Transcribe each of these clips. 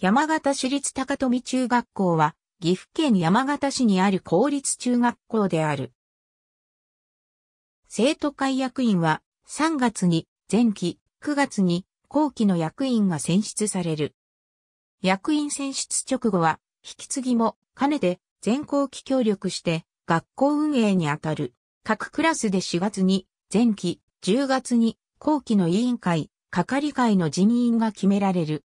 山形市立高富中学校は、岐阜県山形市にある公立中学校である。生徒会役員は、3月に前期、9月に後期の役員が選出される。役員選出直後は、引き継ぎも兼ねて全校期協力して学校運営にあたる。各クラスで4月に前期、10月に後期の委員会、係会の人員が決められる。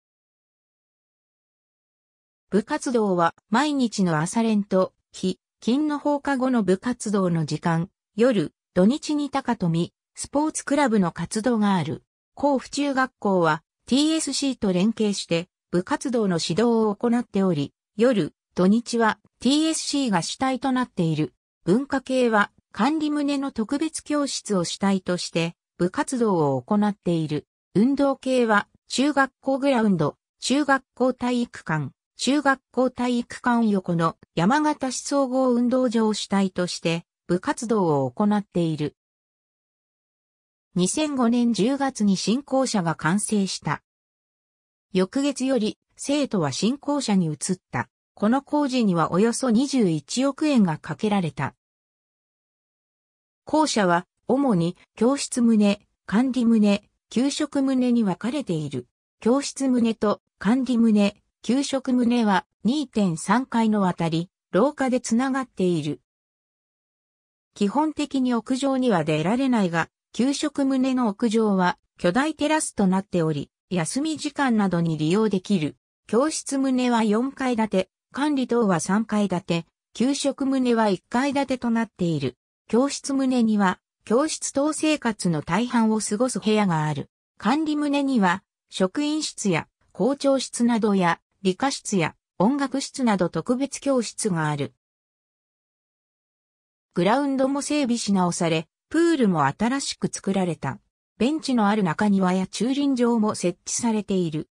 部活動は毎日の朝練と、日、金の放課後の部活動の時間、夜、土日に高富、スポーツクラブの活動がある。甲府中学校は TSC と連携して部活動の指導を行っており、夜、土日は TSC が主体となっている。文化系は管理棟の特別教室を主体として部活動を行っている。運動系は中学校グラウンド、中学校体育館、中学校体育館横の山形市総合運動場主体として部活動を行っている。2005年10月に新校舎が完成した。翌月より生徒は新校舎に移った。この工事にはおよそ21億円がかけられた。校舎は主に教室棟、管理棟、給食棟に分かれている。教室棟と管理棟、給食棟は2.3階のあたり、廊下でつながっている。基本的に屋上には出られないが、給食棟の屋上は巨大テラスとなっており、休み時間などに利用できる。教室棟は4階建て、管理棟は3階建て、給食棟は1階建てとなっている。教室棟には、教室等生活の大半を過ごす部屋がある。管理棟には、職員室や校長室などや理科室や音楽室など特別教室がある。グラウンドも整備し直され、プールも新しく作られた。ベンチのある中庭や駐輪場も設置されている。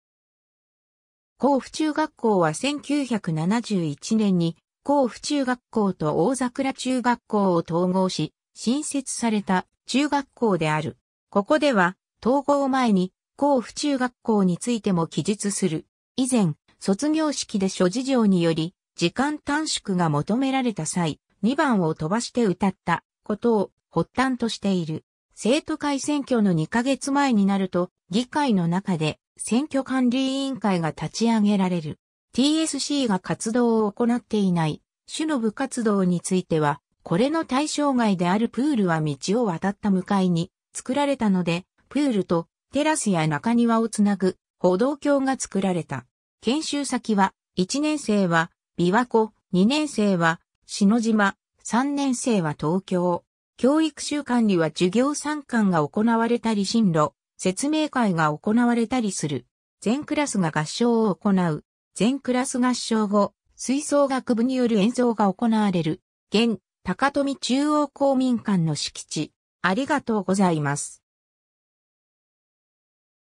甲府中学校は1971年に甲府中学校と大桜中学校を統合し、新設された中学校である。ここでは統合前に甲府中学校についても記述する。以前、卒業式で諸事情により、時間短縮が求められた際、2番を飛ばして歌ったことを発端としている。生徒会選挙の2ヶ月前になると、議会の中で選挙管理委員会が立ち上げられる。TSC が活動を行っていない、主の部活動については、これの対象外であるプールは道を渡った向かいに作られたので、プールとテラスや中庭をつなぐ歩道橋が作られた。研修先は、1年生は、琵琶湖、2年生は、篠島、3年生は東京。教育習慣には授業参観が行われたり進路、説明会が行われたりする。全クラスが合唱を行う。全クラス合唱後、吹奏楽部による演奏が行われる。現、高富中央公民館の敷地。ありがとうございます。